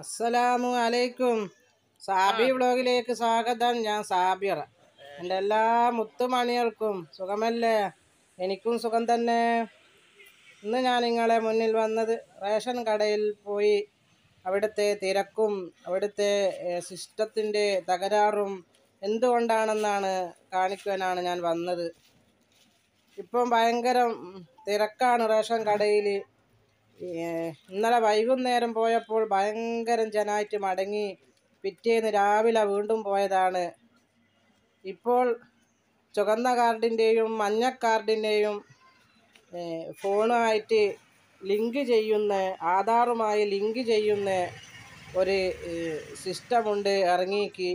അസ്സലാമു അലൈക്കും സാബി വ്ളോഗിലേക്ക് സ്വാഗതം ഞാൻ സാബിയർ എൻ്റെ എല്ലാ മുത്തുമണികൾക്കും സുഖമല്ലേ എനിക്കും സുഖം തന്നെ ഇന്ന് ഞാൻ നിങ്ങളെ മുന്നിൽ വന്നത് റേഷൻ കടയിൽ പോയി അവിടുത്തെ തിരക്കും അവിടുത്തെ സിസ്റ്റത്തിൻ്റെ തകരാറും എന്തുകൊണ്ടാണെന്നാണ് കാണിക്കുവാനാണ് ഞാൻ വന്നത് ഇപ്പം ഭയങ്കര തിരക്കാണ് റേഷൻ കടയിൽ ഇന്നലെ വൈകുന്നേരം പോയപ്പോൾ ഭയങ്കരം ജനായിട്ട് മടങ്ങി പിറ്റേന്ന് രാവിലെ വീണ്ടും പോയതാണ് ഇപ്പോൾ ചുവന്ന കാർഡിൻ്റെയും മഞ്ഞ കാർഡിൻ്റെയും ഫോണുമായിട്ട് ലിങ്ക് ചെയ്യുന്ന ആധാറുമായി ലിങ്ക് ചെയ്യുന്ന ഒരു സിസ്റ്റമുണ്ട് ഇറങ്ങിക്ക്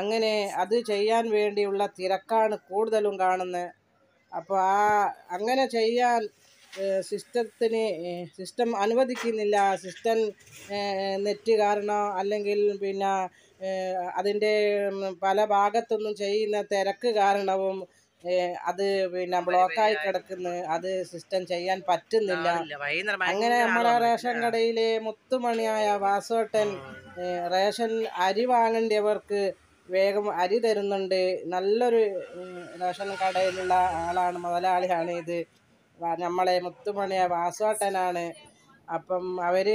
അങ്ങനെ അത് ചെയ്യാൻ വേണ്ടിയുള്ള തിരക്കാണ് കൂടുതലും കാണുന്നത് അപ്പോൾ ആ അങ്ങനെ ചെയ്യാൻ സിസ്റ്റത്തിന് സിസ്റ്റം അനുവദിക്കുന്നില്ല സിസ്റ്റം നെറ്റ് കാരണം അല്ലെങ്കിൽ പിന്നെ അതിൻ്റെ പല ഭാഗത്തൊന്നും ചെയ്യുന്ന തിരക്ക് കാരണവും അത് പിന്നെ ബ്ലോക്കായി കിടക്കുന്നു അത് സിസ്റ്റം ചെയ്യാൻ പറ്റുന്നില്ല അങ്ങനെ നമ്മളെ റേഷൻ കടയിലെ മുത്തുമണിയായ വാസോട്ടൻ റേഷൻ അരി വാങ്ങേണ്ടവർക്ക് വേഗം അരി തരുന്നുണ്ട് നല്ലൊരു റേഷൻ കടയിലുള്ള ആളാണ് മുതലാളിയാണ് ഇത് നമ്മളെ മുത്തുമണിയ വാസുവേട്ടനാണ് അപ്പം അവർ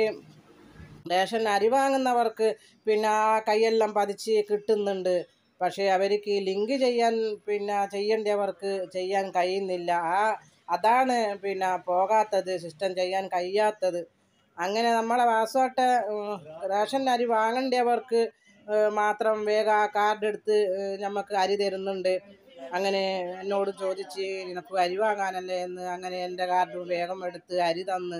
റേഷൻ അരി വാങ്ങുന്നവർക്ക് പിന്നെ ആ കൈയെല്ലാം പതിച്ച് കിട്ടുന്നുണ്ട് പക്ഷേ അവർക്ക് ഈ ലിങ്ക് ചെയ്യാൻ പിന്നെ ചെയ്യേണ്ടവർക്ക് ചെയ്യാൻ കഴിയുന്നില്ല ആ അതാണ് പിന്നെ പോകാത്തത് സിസ്റ്റം ചെയ്യാൻ കഴിയാത്തത് അങ്ങനെ നമ്മളെ വാസോട്ട റേഷൻ അരി വാങ്ങേണ്ടവർക്ക് മാത്രം വേഗം ആ കാർഡ് എടുത്ത് നമുക്ക് അരി തരുന്നുണ്ട് അങ്ങനെ എന്നോട് ചോദിച്ച് നിനക്ക് അരി വാങ്ങാനല്ലേ എന്ന് അങ്ങനെ എൻ്റെ കാർഡ് വേഗം എടുത്ത് അരി തന്ന്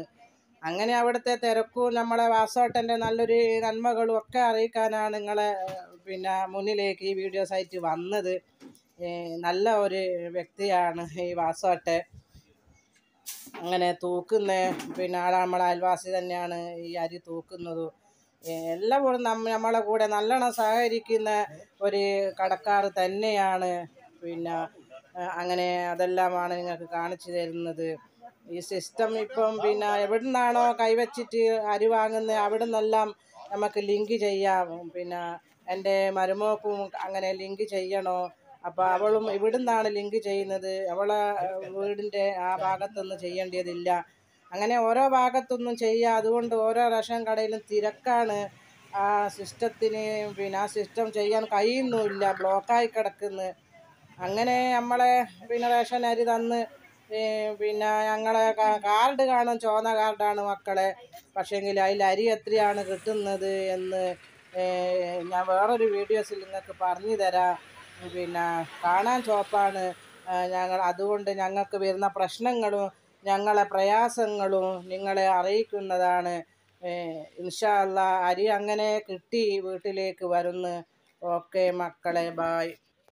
അങ്ങനെ അവിടുത്തെ തിരക്കും നമ്മളെ വാസോട്ടൻ്റെ നല്ലൊരു നന്മകളും ഒക്കെ അറിയിക്കാനാണ് നിങ്ങളെ പിന്നെ മുന്നിലേക്ക് ഈ വീഡിയോ സൈറ്റ് വന്നത് നല്ല ഒരു വ്യക്തിയാണ് ഈ വാസോട്ടെ അങ്ങനെ തൂക്കുന്ന പിന്നെ ആളെ നമ്മളെ അയൽവാസി തന്നെയാണ് ഈ അരി തൂക്കുന്നതും എല്ലാം നമ്മളെ കൂടെ നല്ലോണം സഹകരിക്കുന്ന ഒരു കടക്കാർ തന്നെയാണ് പിന്നെ അങ്ങനെ അതെല്ലാമാണ് നിങ്ങൾക്ക് കാണിച്ചു തരുന്നത് ഈ സിസ്റ്റം ഇപ്പം പിന്നെ എവിടെ നിന്നാണോ കൈവച്ചിട്ട് അരി വാങ്ങുന്നത് അവിടെ നിന്നെല്ലാം നമുക്ക് ലിങ്ക് ചെയ്യാം പിന്നെ എൻ്റെ മരുമോക്കും അങ്ങനെ ലിങ്ക് ചെയ്യണോ അപ്പോൾ അവളും ഇവിടെ നിന്നാണ് ലിങ്ക് ചെയ്യുന്നത് അവളെ വീടിൻ്റെ ആ ഭാഗത്തൊന്നും ചെയ്യേണ്ടതില്ല അങ്ങനെ ഓരോ ഭാഗത്തൊന്നും ചെയ്യുക അതുകൊണ്ട് ഓരോ റേഷൻ കടയിലും തിരക്കാണ് ആ സിസ്റ്റത്തിന് പിന്നെ ആ സിസ്റ്റം ചെയ്യാൻ കഴിയുന്നുമില്ല ബ്ലോക്കായി കിടക്കുന്നു അങ്ങനെ നമ്മളെ പിന്നെ റേഷൻ അരി തന്ന് പിന്നെ ഞങ്ങളെ കാർഡ് കാണും ചുവന്ന കാർഡാണ് മക്കളെ പക്ഷേങ്കിൽ അതിൽ അരി എത്രയാണ് കിട്ടുന്നത് എന്ന് ഞാൻ വേറൊരു വീഡിയോസിൽ നിങ്ങൾക്ക് പറഞ്ഞു തരാം പിന്നെ കാണാൻ ചുവപ്പാണ് ഞങ്ങൾ അതുകൊണ്ട് ഞങ്ങൾക്ക് വരുന്ന പ്രശ്നങ്ങളും ഞങ്ങളെ പ്രയാസങ്ങളും നിങ്ങളെ അറിയിക്കുന്നതാണ് ഇൻഷാല്ല അരി അങ്ങനെ കിട്ടി വീട്ടിലേക്ക് വരുന്നു ഓക്കെ മക്കളെ ബായ്